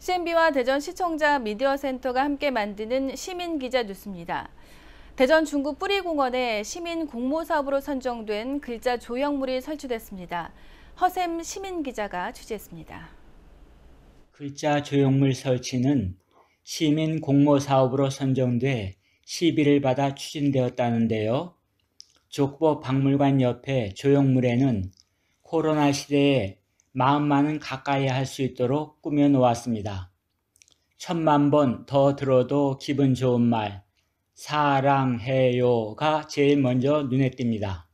CNB와 대전 시청자 미디어센터가 함께 만드는 시민 기자 뉴스입니다. 대전 중구 뿌리공원에 시민 공모 사업으로 선정된 글자 조형물이 설치됐습니다. 허샘 시민 기자가 취재했습니다. 글자 조형물 설치는 시민 공모 사업으로 선정돼 시비를 받아 추진되었다는데요. 족보 박물관 옆에 조형물에는 코로나 시대에 마음만은 가까이 할 수 있도록 꾸며놓았습니다. 천만 번 더 들어도 기분 좋은 말, 사랑해요가 제일 먼저 눈에 띕니다.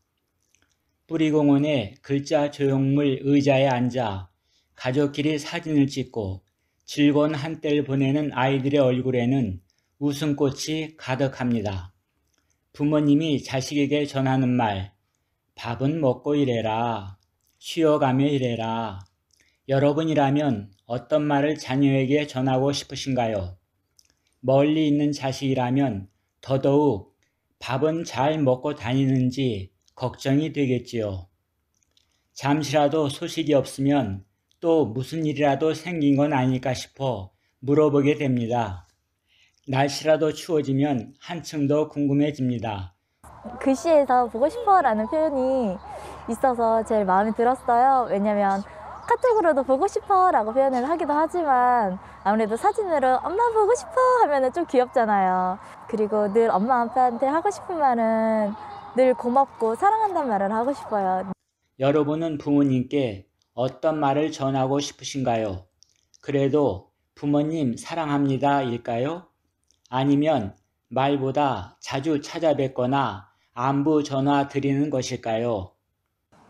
뿌리공원에 글자 조형물 의자에 앉아 가족끼리 사진을 찍고 즐거운 한때를 보내는 아이들의 얼굴에는 웃음꽃이 가득합니다. 부모님이 자식에게 전하는 말, 밥은 먹고 일해라. 쉬어가며 일해라. 여러분이라면 어떤 말을 자녀에게 전하고 싶으신가요? 멀리 있는 자식이라면 더더욱 밥은 잘 먹고 다니는지 걱정이 되겠지요. 잠시라도 소식이 없으면 또 무슨 일이라도 생긴 건 아닐까 싶어 물어보게 됩니다. 날씨라도 추워지면 한층 더 궁금해집니다. 글씨에서 보고 싶어라는 표현이 있어서 제일 마음에 들었어요. 왜냐면 카톡으로도 보고 싶어라고 표현을 하기도 하지만 아무래도 사진으로 엄마 보고 싶어 하면은 좀 귀엽잖아요. 그리고 늘 엄마 아빠한테 하고 싶은 말은 늘 고맙고 사랑한다는 말을 하고 싶어요. 여러분은 부모님께 어떤 말을 전하고 싶으신가요? 그래도 부모님 사랑합니다일까요? 아니면 말보다 자주 찾아뵙거나 안부 전화 드리는 것일까요?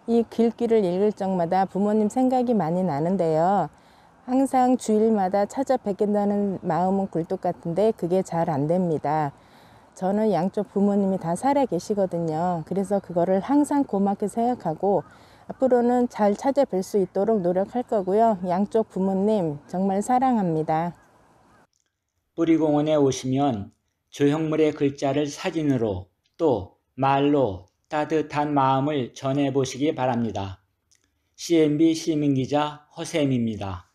이 길길을 읽을 적마다 부모님 생각이 많이 나는데요. 항상 주일마다 찾아뵙겠다는 마음은 굴뚝 같은데 그게 잘 안 됩니다. 저는 양쪽 부모님이 다 살아 계시거든요. 그래서 그거를 항상 고맙게 생각하고 앞으로는 잘 찾아뵐 수 있도록 노력할 거고요. 양쪽 부모님 정말 사랑합니다. 뿌리공원에 오시면 조형물의 글자를 사진으로 또 말로 따뜻한 마음을 전해보시기 바랍니다. CNB 시민기자 허샘입니다.